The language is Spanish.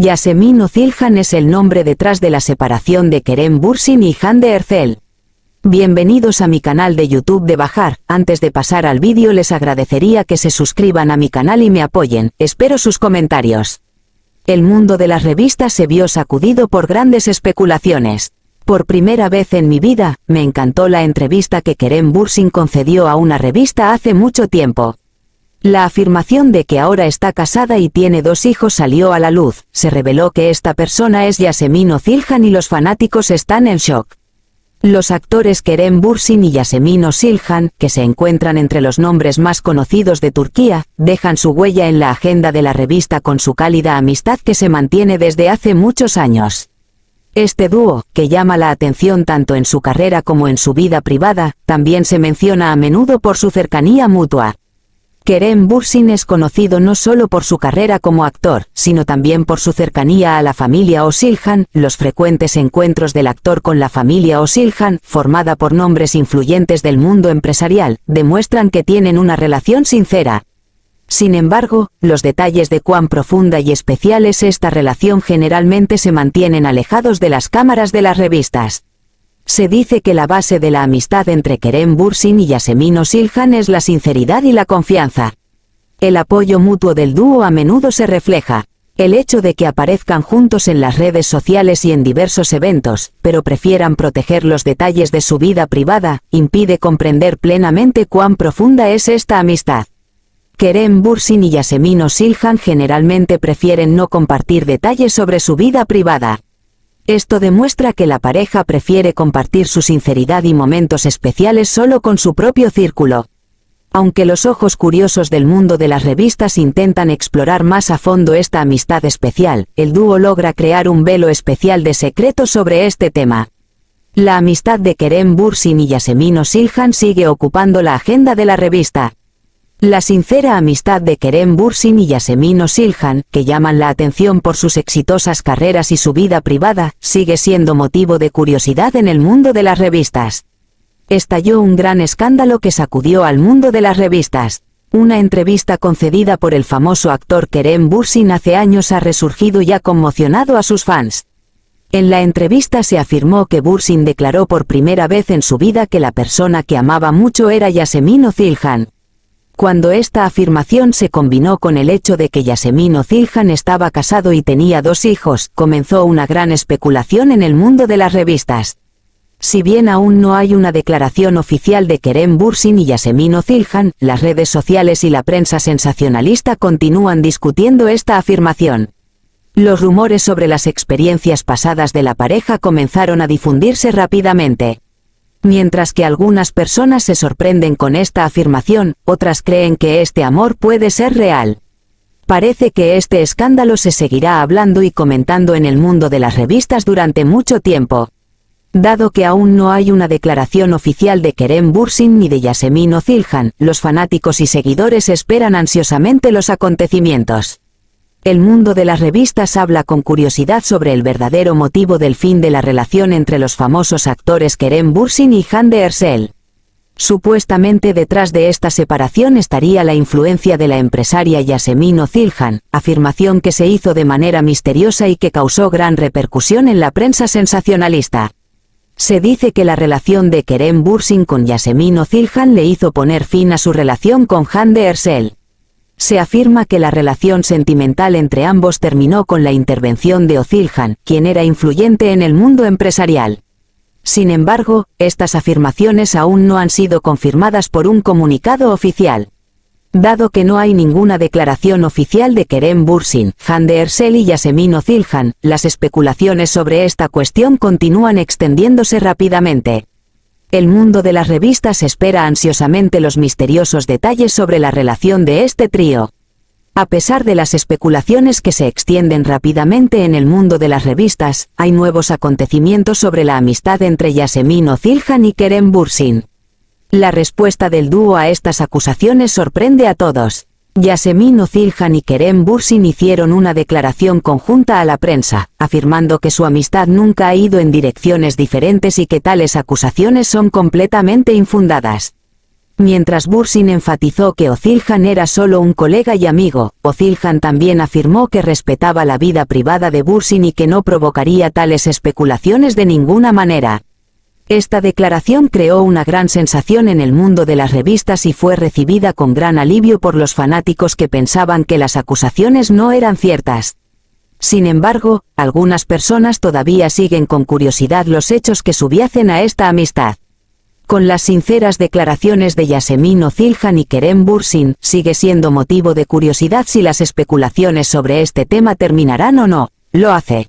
Yasemin Ozilhan es el nombre detrás de la separación de Kerem Bursin y de Ercel. Bienvenidos a mi canal de YouTube de Bajar, antes de pasar al vídeo les agradecería que se suscriban a mi canal y me apoyen, espero sus comentarios. El mundo de las revistas se vio sacudido por grandes especulaciones. Por primera vez en mi vida, me encantó la entrevista que Kerem Bursin concedió a una revista hace mucho tiempo. La afirmación de que ahora está casada y tiene dos hijos salió a la luz, se reveló que esta persona es Yasemin Ozilhan y los fanáticos están en shock. Los actores Kerem Bursin y Yasemin Ozilhan, que se encuentran entre los nombres más conocidos de Turquía, dejan su huella en la agenda de la revista con su cálida amistad que se mantiene desde hace muchos años. Este dúo, que llama la atención tanto en su carrera como en su vida privada, también se menciona a menudo por su cercanía mutua. Kerem Bursin es conocido no solo por su carrera como actor, sino también por su cercanía a la familia O'Silhan, los frecuentes encuentros del actor con la familia O'Silhan, formada por nombres influyentes del mundo empresarial, demuestran que tienen una relación sincera. Sin embargo, los detalles de cuán profunda y especial es esta relación generalmente se mantienen alejados de las cámaras de las revistas se dice que la base de la amistad entre Kerem Bursin y Yasemino Silhan es la sinceridad y la confianza. El apoyo mutuo del dúo a menudo se refleja. El hecho de que aparezcan juntos en las redes sociales y en diversos eventos, pero prefieran proteger los detalles de su vida privada, impide comprender plenamente cuán profunda es esta amistad. Kerem Bursin y Yasemino Silhan generalmente prefieren no compartir detalles sobre su vida privada. Esto demuestra que la pareja prefiere compartir su sinceridad y momentos especiales solo con su propio círculo. Aunque los ojos curiosos del mundo de las revistas intentan explorar más a fondo esta amistad especial, el dúo logra crear un velo especial de secreto sobre este tema. La amistad de Kerem Bursin y Yasemino Silhan sigue ocupando la agenda de la revista. La sincera amistad de Kerem Bursin y Yasemin silhan que llaman la atención por sus exitosas carreras y su vida privada, sigue siendo motivo de curiosidad en el mundo de las revistas. Estalló un gran escándalo que sacudió al mundo de las revistas. Una entrevista concedida por el famoso actor Kerem Bursin hace años ha resurgido y ha conmocionado a sus fans. En la entrevista se afirmó que Bursin declaró por primera vez en su vida que la persona que amaba mucho era Yasemin Osilhan. Cuando esta afirmación se combinó con el hecho de que Yasemino Ozilhan estaba casado y tenía dos hijos, comenzó una gran especulación en el mundo de las revistas. Si bien aún no hay una declaración oficial de Kerem Bursin y Yasemin Ozilhan, las redes sociales y la prensa sensacionalista continúan discutiendo esta afirmación. Los rumores sobre las experiencias pasadas de la pareja comenzaron a difundirse rápidamente. Mientras que algunas personas se sorprenden con esta afirmación, otras creen que este amor puede ser real. Parece que este escándalo se seguirá hablando y comentando en el mundo de las revistas durante mucho tiempo. Dado que aún no hay una declaración oficial de Kerem Bursin ni de Yasemin Ozilhan, los fanáticos y seguidores esperan ansiosamente los acontecimientos. El mundo de las revistas habla con curiosidad sobre el verdadero motivo del fin de la relación entre los famosos actores Kerem Bursin y Han de Ersel. Supuestamente detrás de esta separación estaría la influencia de la empresaria Yasemin Ozilhan, afirmación que se hizo de manera misteriosa y que causó gran repercusión en la prensa sensacionalista. Se dice que la relación de Kerem Bursin con Yasemin Ozilhan le hizo poner fin a su relación con Han de Ersel se afirma que la relación sentimental entre ambos terminó con la intervención de Ozilhan, quien era influyente en el mundo empresarial. Sin embargo, estas afirmaciones aún no han sido confirmadas por un comunicado oficial. Dado que no hay ninguna declaración oficial de Kerem Bursin, de Ersel y Yasemin Ozilhan, las especulaciones sobre esta cuestión continúan extendiéndose rápidamente. El mundo de las revistas espera ansiosamente los misteriosos detalles sobre la relación de este trío. A pesar de las especulaciones que se extienden rápidamente en el mundo de las revistas, hay nuevos acontecimientos sobre la amistad entre Yasemin Ozilhan y Kerem Bursin. La respuesta del dúo a estas acusaciones sorprende a todos. Yasemin Ozilhan y Kerem Bursin hicieron una declaración conjunta a la prensa, afirmando que su amistad nunca ha ido en direcciones diferentes y que tales acusaciones son completamente infundadas. Mientras Bursin enfatizó que Ozilhan era solo un colega y amigo, Ozilhan también afirmó que respetaba la vida privada de Bursin y que no provocaría tales especulaciones de ninguna manera. Esta declaración creó una gran sensación en el mundo de las revistas y fue recibida con gran alivio por los fanáticos que pensaban que las acusaciones no eran ciertas. Sin embargo, algunas personas todavía siguen con curiosidad los hechos que subyacen a esta amistad. Con las sinceras declaraciones de Yasemin Ozilhan y Kerem Bursin, sigue siendo motivo de curiosidad si las especulaciones sobre este tema terminarán o no, lo hace.